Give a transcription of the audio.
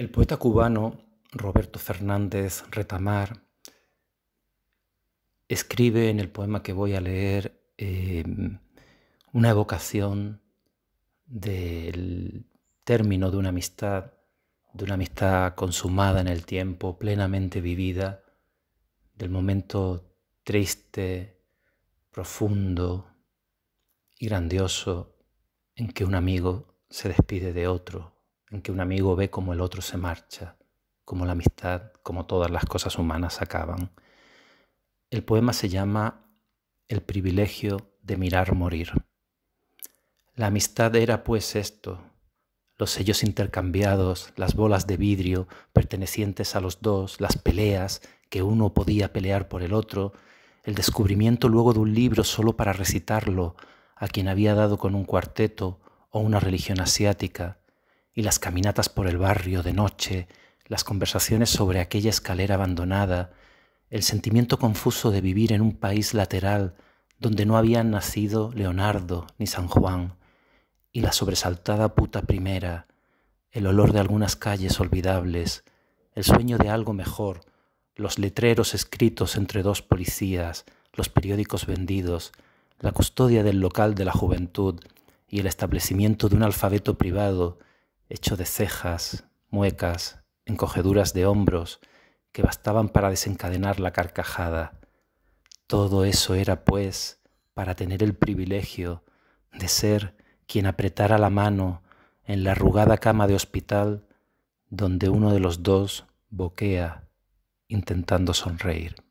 El poeta cubano Roberto Fernández Retamar escribe en el poema que voy a leer em, una evocación del término de una amistad, de una amistad consumada en el tiempo, plenamente vivida, del momento triste, profundo y grandioso en que un amigo se despide de otro en que un amigo ve cómo el otro se marcha, como la amistad, como todas las cosas humanas acaban. El poema se llama El privilegio de mirar morir. La amistad era pues esto, los sellos intercambiados, las bolas de vidrio pertenecientes a los dos, las peleas que uno podía pelear por el otro, el descubrimiento luego de un libro solo para recitarlo a quien había dado con un cuarteto o una religión asiática, y las caminatas por el barrio de noche, las conversaciones sobre aquella escalera abandonada, el sentimiento confuso de vivir en un país lateral donde no habían nacido Leonardo ni San Juan, y la sobresaltada puta primera, el olor de algunas calles olvidables, el sueño de algo mejor, los letreros escritos entre dos policías, los periódicos vendidos, la custodia del local de la juventud y el establecimiento de un alfabeto privado hecho de cejas, muecas, encogeduras de hombros que bastaban para desencadenar la carcajada. Todo eso era, pues, para tener el privilegio de ser quien apretara la mano en la arrugada cama de hospital donde uno de los dos boquea intentando sonreír.